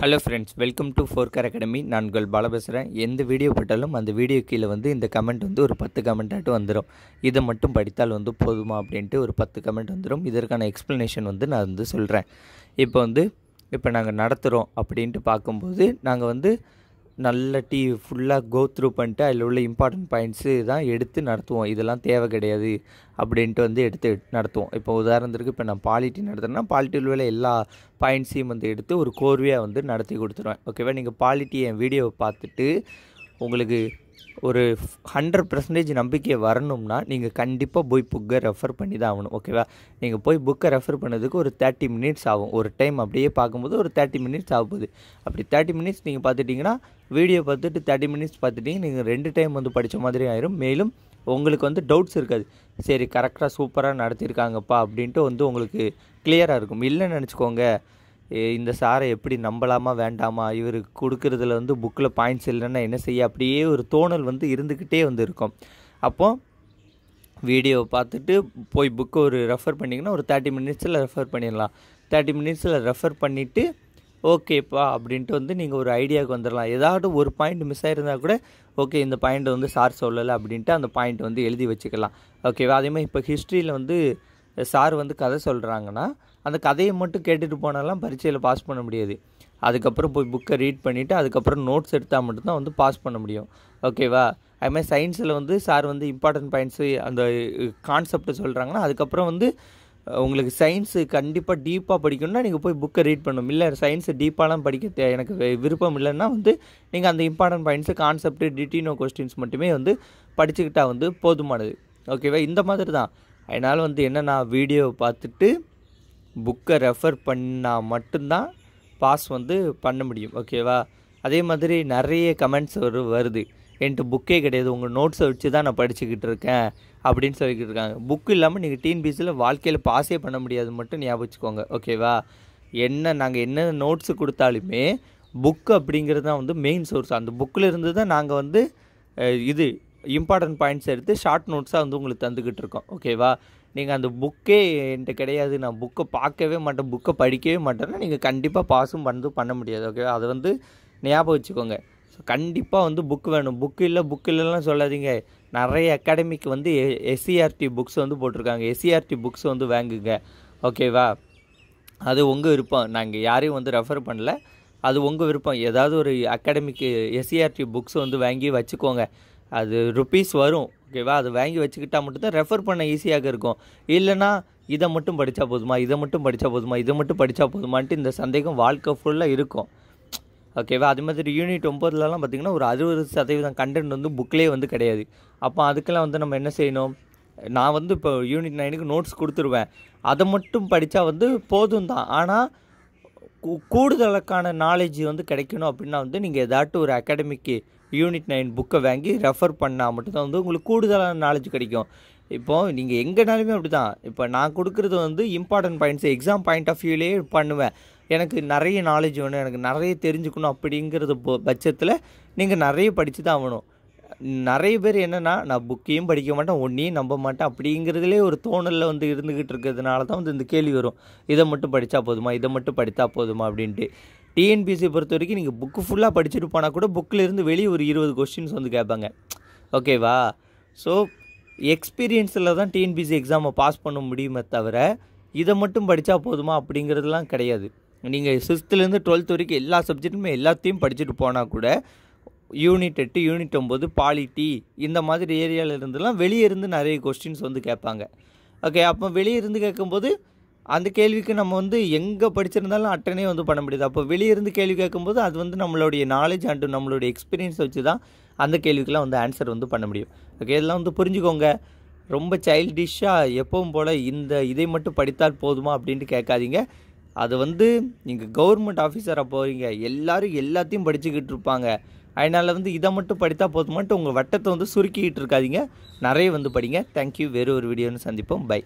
hello friends welcome to care academy நான் உங்கள் பால பேசுகிறேன் எந்த வீடியோ போட்டாலும் அந்த வீடியோ கீழே வந்து இந்த கமெண்ட் வந்து ஒரு பத்து கமெண்ட்டாகட்டும் வந்துடும் இதை மட்டும் படித்தால் வந்து போதுமா அப்படின்ட்டு ஒரு பத்து கமெண்ட் வந்துடும் இதற்கான எக்ஸ்ப்ளனேஷன் வந்து நான் வந்து சொல்கிறேன் இப்போ வந்து இப்போ நாங்கள் நடத்துகிறோம் அப்படின்ட்டு பார்க்கும்போது நாங்கள் வந்து நல்ல டீ ஃபுல்லாக கோ த்ரூ பண்ணிட்டு அதில் உள்ள இம்பார்ட்டன்ட் பாயிண்ட்ஸு தான் எடுத்து நடத்துவோம் இதெல்லாம் தேவை கிடையாது அப்படின்ட்டு வந்து எடுத்து நடத்துவோம் இப்போ உதாரணத்துக்கு இப்போ நான் பாலிட்டி நடத்துகிறேன்னா பாலிட்டியில் உள்ள எல்லா பாயிண்ட்ஸையும் வந்து எடுத்து ஒரு கோர்வையாக வந்து நடத்தி கொடுத்துருவேன் ஓகேவா நீங்கள் பாலிட்டி என் வீடியோவை பார்த்துட்டு உங்களுக்கு ஒரு ஹண்ட்ரட் பர்சன்டேஜ் நம்பிக்கை வரணும்னா நீங்கள் கண்டிப்பாக போய் புக்கை ரெஃபர் பண்ணி தான் ஆகணும் ஓகேவா நீங்கள் போய் புக்கை ரெஃபர் பண்ணதுக்கு ஒரு தேர்ட்டி மினிட்ஸ் ஆகும் ஒரு டைம் அப்படியே பார்க்கும்போது ஒரு தேர்ட்டி மினிட்ஸ் ஆக போகுது அப்படி தேர்ட்டி மினிட்ஸ் நீங்கள் பார்த்துட்டிங்கன்னா வீடியோ பார்த்துட்டு தேர்ட்டி மினிட்ஸ் பார்த்துட்டிங்க நீங்கள் ரெண்டு டைம் வந்து படித்த மாதிரி ஆயிரும் மேலும் உங்களுக்கு வந்து டவுட்ஸ் இருக்காது சரி கரெக்டாக சூப்பராக நடத்தியிருக்காங்கப்பா அப்படின்ட்டு வந்து உங்களுக்கு கிளியராக இருக்கும் இல்லைன்னு நினச்சிக்கோங்க இந்த சாரை எப்படி நம்பலாமா வேண்டாமா இவர் கொடுக்குறதுல வந்து புக்கில் பாயிண்ட்ஸ் இல்லைன்னா என்ன செய்ய அப்படியே ஒரு தோணல் வந்து இருந்துக்கிட்டே வந்து இருக்கும் அப்போது வீடியோ பார்த்துட்டு போய் புக்கை ஒரு ரெஃபர் பண்ணிங்கன்னா ஒரு தேர்ட்டி மினிட்ஸில் ரெஃபர் பண்ணிடலாம் தேர்ட்டி மினிட்ஸில் ரெஃபர் பண்ணிவிட்டு ஓகேப்பா அப்படின்ட்டு வந்து நீங்கள் ஒரு ஐடியாவுக்கு வந்துடலாம் ஏதாவது ஒரு பாயிண்ட் மிஸ் ஆயிருந்தால் கூட ஓகே இந்த பாயிண்ட் வந்து சார் சொல்லலை அப்படின்ட்டு அந்த பாயிண்ட் வந்து எழுதி வச்சுக்கலாம் ஓகேவா அதே மாதிரி இப்போ ஹிஸ்ட்ரியில் வந்து சார் வந்து கதை சொல்கிறாங்கன்னா அந்த கதையை மட்டும் கேட்டுட்டு போனாலாம் பரீட்சையில் பாஸ் பண்ண முடியாது அதுக்கப்புறம் போய் புக்கை ரீட் பண்ணிவிட்டு அதுக்கப்புறம் நோட்ஸ் எடுத்தால் மட்டும்தான் வந்து பாஸ் பண்ண முடியும் ஓகேவா அதுமாதிரி சயின்ஸில் வந்து சார் வந்து இம்பார்ட்டன்ட் பாயிண்ட்ஸு அந்த கான்செப்டை சொல்கிறாங்கன்னா அதுக்கப்புறம் வந்து உங்களுக்கு சயின்ஸு கண்டிப்பாக டீப்பாக படிக்கணும்னா நீங்கள் போய் புக்கை ரீட் பண்ணணும் இல்லை சயின்ஸு டீப்பாலாம் படிக்க எனக்கு விருப்பம் இல்லைன்னா வந்து நீங்கள் அந்த இம்பார்ட்டன்ட் பாயிண்ட்ஸு கான்செப்ட்டு டிடினோ கொஸ்டின்ஸ் மட்டுமே வந்து படிச்சுக்கிட்டால் வந்து போதுமானது ஓகேவா இந்த மாதிரி தான் அதனால் வந்து என்ன நான் வீடியோவை பார்த்துட்டு புக்கை ரெஃபர் பண்ணால் மட்டும்தான் பாஸ் வந்து பண்ண முடியும் ஓகேவா அதே மாதிரி நிறைய கமெண்ட்ஸ் வரு வருது என்கிட்ட புக்கே கிடையாது உங்கள் நோட்ஸை வச்சு தான் நான் படிச்சுக்கிட்டு இருக்கேன் அப்படின்னு சொல்லிக்கிட்டு இருக்காங்க புக்கு இல்லாமல் நீங்கள் டிஎன்பிசியில் வாழ்க்கையில் பாஸே பண்ண முடியாது மட்டும் ஞாபகத்துக்கோங்க ஓகேவா என்ன நாங்கள் என்ன நோட்ஸு கொடுத்தாலுமே புக்கு அப்படிங்கிறது தான் வந்து மெயின் சோர்ஸ் அந்த புக்கில் இருந்து தான் நாங்கள் வந்து இது இம்பார்ட்டன்ட் பாயிண்ட்ஸ் எடுத்து ஷார்ட் நோட்ஸாக வந்து உங்களுக்கு தந்துக்கிட்டு இருக்கோம் ஓகேவா நீங்கள் அந்த புக்கே என்கிட்ட கிடையாது நான் புக்கை பார்க்கவே மாட்டேன் புக்கை படிக்கவே மாட்டேன்னா நீங்கள் கண்டிப்பாக பாஸும் வந்து பண்ண முடியாது ஓகேவா அதை வந்து ஞாபகம் வச்சுக்கோங்க ஸோ கண்டிப்பாக வந்து புக் வேணும் புக்கு இல்லை புக் இல்லைலாம் சொல்லாதீங்க நிறைய அகாடமிக்கு வந்து எஸ்சிஆர்டி புக்ஸ் e வந்து போட்டிருக்காங்க எஸ்சிஆர்டி புக்ஸ் e வந்து வாங்குங்க ஓகேவா அது உங்கள் விருப்பம் நாங்கள் யாரையும் வந்து ரெஃபர் பண்ணல அது உங்கள் விருப்பம் ஏதாவது ஒரு அகாடமிக்கு எஸ்சிஆர்டி புக்ஸ் வந்து வாங்கி வச்சுக்கோங்க அது ருப்பீஸ் வரும் ஓகேவா அதை வாங்கி வச்சுக்கிட்டால் மட்டும்தான் ரெஃபர் பண்ண ஈஸியாக இருக்கும் இல்லைனா இதை மட்டும் படித்தா போதுமா இதை மட்டும் படித்தா போதுமா இதை மட்டும் படித்தா போதுமான்ட்டு இந்த சந்தேகம் வாழ்க்கை ஃபுல்லாக இருக்கும் ஓகேவா அது மாதிரி யூனிட் ஒம்பதுலலாம் பார்த்திங்கன்னா ஒரு அறுபது சதவீதம் கண்டென்ட் வந்து புக்கிலே வந்து கிடையாது அப்போ அதுக்கெல்லாம் வந்து நம்ம என்ன செய்யணும் நான் வந்து இப்போ யூனிட் நைனுக்கு நோட்ஸ் கொடுத்துருவேன் அதை மட்டும் படித்தா வந்து போதும் தான் ஆனால் கூடுதலுக்கான நாலேஜ் வந்து கிடைக்கணும் அப்படின்னா வந்து நீங்கள் ஏதாட்டும் ஒரு அகாடமிக்கு யூனிட் நைன் புக்கை வாங்கி ரெஃபர் பண்ணால் மட்டும்தான் வந்து உங்களுக்கு கூடுதலான நாலேஜ் கிடைக்கும் இப்போது நீங்கள் எங்கேனாலுமே அப்படி தான் இப்போ நான் கொடுக்குறது வந்து important points exam point of வியூலே பண்ணுவேன் எனக்கு நிறைய நாலேஜ் வேணும் எனக்கு நிறைய தெரிஞ்சுக்கணும் அப்படிங்கிறது பட்சத்தில் நீங்கள் நிறைய படித்து தான் ஆகணும் நிறைய பேர் என்னென்னா நான் புக்கையும் படிக்க மாட்டேன் ஒன்றையும் நம்ப மாட்டேன் அப்படிங்கிறதுலே ஒரு தோணலில் வந்து இருந்துக்கிட்டு இருக்கிறதுனால தான் வந்து இந்த கேள்வி வரும் இதை மட்டும் படித்தா போதுமா இதை மட்டும் படித்தா போதுமா அப்படின்ட்டு டிஎன்பிசி பொறுத்த வரைக்கும் நீங்கள் புக்கு ஃபுல்லாக படிச்சுட்டு போனால் கூட புக்கில் இருந்து வெளியே ஒரு இருபது கொஸ்டின்ஸ் வந்து கேட்பாங்க ஓகேவா ஸோ எக்ஸ்பீரியன்ஸில் தான் டிஎன்பிசி எக்ஸாமை பாஸ் பண்ண முடியுமே தவிர இதை மட்டும் படித்தா போதுமா அப்படிங்கிறதுலாம் கிடையாது நீங்கள் சிக்ஸ்த்துலேருந்து டுவெல்த் வரைக்கும் எல்லா சப்ஜெக்ட்டுமே எல்லாத்தையும் படிச்சுட்டு போனால் கூட யூனிட் எட்டு யூனிட் ஒம்பது பாலிட்டி இந்த மாதிரி ஏரியாவில் இருந்துலாம் வெளியே இருந்து நிறைய கொஸ்டின்ஸ் வந்து கேட்பாங்க ஓகே அப்போ வெளியே இருந்து கேட்கும்போது அந்த கேள்விக்கு நம்ம வந்து எங்கே படிச்சிருந்தாலும் அட்டனே வந்து பண்ண முடியாது அப்போ வெளியிருந்து கேள்வி கேட்கும்போது அது வந்து நம்மளுடைய நாலேஜ் அண்டு நம்மளுடைய எக்ஸ்பீரியன்ஸ் வச்சு தான் அந்த கேள்விக்கெலாம் வந்து ஆன்சர் வந்து பண்ண முடியும் ஓகே இதெல்லாம் வந்து புரிஞ்சுக்கோங்க ரொம்ப சைல்டிஷ்ஷாக எப்பவும் போல் இந்த இதை மட்டும் படித்தால் போதுமா அப்படின்ட்டு கேட்காதீங்க அது வந்து நீங்கள் கவர்மெண்ட் ஆஃபீஸராக போகிறீங்க எல்லோரும் எல்லாத்தையும் படிச்சுக்கிட்டு இருப்பாங்க அதனால் வந்து இதை மட்டும் படித்தா போதுமான்ட்டு உங்கள் வட்டத்தை வந்து சுருக்கிக்கிட்டு இருக்காதிங்க நிறைய வந்து படிங்க தேங்க்யூ வேறு ஒரு வீடியோன்னு சந்திப்போம் பை